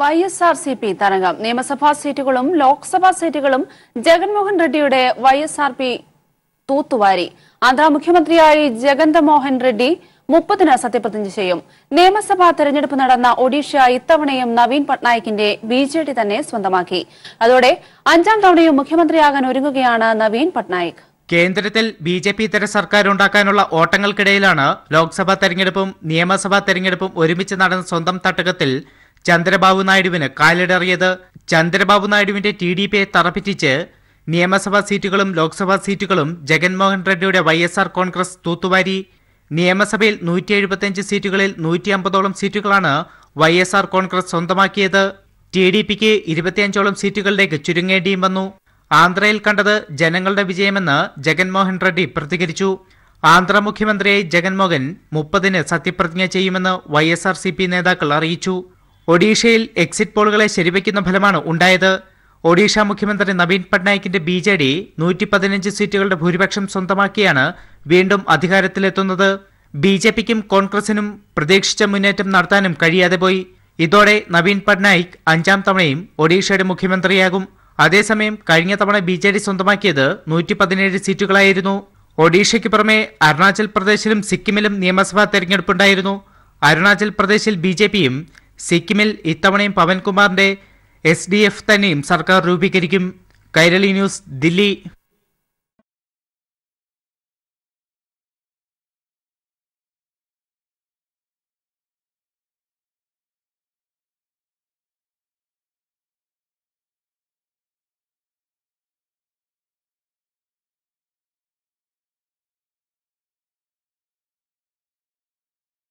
Y S R C P തരംഗം നിയമസഭാ സീറ്റുകളും ലോക്സഭാ സീറ്റുകളും ജഗൻമോഹൻ റെഡ്ഡിയുടെ വൈ എസ് ആർ പി തൂത്തുവാരി ആന്ധ്ര മുഖ്യമന്ത്രിയായി ജഗന്ത മോഹൻ റെഡ്ഡി മുപ്പതിന് സത്യപ്രതിജ്ഞ ചെയ്യും നിയമസഭാ തെരഞ്ഞെടുപ്പ് നടന്ന ഒഡീഷ ഇത്തവണയും നവീൻ പട്നായിക്കിന്റെ ബി ജെ ഡി തന്നെ സ്വന്തമാക്കി അതോടെ അഞ്ചാം തവണയും മുഖ്യമന്ത്രിയാകാൻ ഒരുങ്ങുകയാണ് നവീൻ പട്നായിക് കേന്ദ്രത്തിൽ ബി ജെ പി ഇതര സർക്കാർ ഉണ്ടാക്കാനുള്ള ഓട്ടങ്ങൾക്കിടയിലാണ് ലോക്സഭാ തെരഞ്ഞെടുപ്പും നിയമസഭാ തെരഞ്ഞെടുപ്പും ഒരുമിച്ച് നടന്ന സ്വന്തം തട്ടകത്തിൽ ചന്ദ്രബാബു നായിഡുവിന് കാലിടറിയത് ചന്ദ്രബാബു നായിഡുവിന്റെ ടി ഡി പിയെ തറപ്പിച്ച് നിയമസഭാ സീറ്റുകളും ലോക്സഭാ സീറ്റുകളും ജഗൻമോഹൻ റെഡ്ഡിയുടെ വൈ എസ് ആർ കോൺഗ്രസ് തൂത്തുവാരി നിയമസഭയിൽ നൂറ്റി എഴുപത്തിയഞ്ച് സീറ്റുകളിൽ നൂറ്റി അമ്പതോളം സീറ്റുകളാണ് വൈ എസ് ആർ കോൺഗ്രസ് സ്വന്തമാക്കിയത് ടി ഡി പിക്ക് ഇരുപത്തിയഞ്ചോളം സീറ്റുകളിലേക്ക് ചുരുങ്ങേണ്ടിയും വന്നു ആന്ധ്രയിൽ കണ്ടത് ജനങ്ങളുടെ വിജയമെന്ന് ജഗൻമോഹൻ റെഡ്ഡി പ്രതികരിച്ചു ആന്ധ്ര മുഖ്യമന്ത്രിയായി ജഗൻമോഹൻ മുപ്പതിന് സത്യപ്രതിജ്ഞ ചെയ്യുമെന്ന് വൈ നേതാക്കൾ അറിയിച്ചു ഒഡീഷയിൽ എക്സിറ്റ് പോളുകളെ ശരിവയ്ക്കുന്ന ഫലമാണ് ഉണ്ടായത് ഒഡീഷ മുഖ്യമന്ത്രി നവീൻ പട്നായിക്കിന്റെ ബി ജെ ഡി നൂറ്റി പതിനഞ്ച് സീറ്റുകളുടെ ഭൂരിപക്ഷം സ്വന്തമാക്കിയാണ് വീണ്ടും അധികാരത്തിലെത്തുന്നത് ബി ജെ പിക്കും കോൺഗ്രസിനും പ്രതീക്ഷിച്ച മുന്നേറ്റം നടത്താനും കഴിയാതെ പോയി ഇതോടെ നവീൻ പട്നായിക് അഞ്ചാം തവണയും ഒഡീഷയുടെ മുഖ്യമന്ത്രിയാകും അതേസമയം കഴിഞ്ഞ തവണ ബി ജെ ഡി സ്വന്തമാക്കിയത് നൂറ്റി പതിനേഴ് സീറ്റുകളായിരുന്നു ഒഡീഷയ്ക്ക് പുറമെ അരുണാചൽ പ്രദേശിലും സിക്കിമിലും നിയമസഭാ തെരഞ്ഞെടുപ്പുണ്ടായിരുന്നു അരുണാചൽ പ്രദേശിൽ ബി ജെ പിയും സിക്കിമിൽ ഇത്തവണയും പവൻകുമാറിന്റെ എസ് ഡി എഫ് തന്നെയും സർക്കാർ രൂപീകരിക്കും കൈരളി ന്യൂസ് ദില്ലി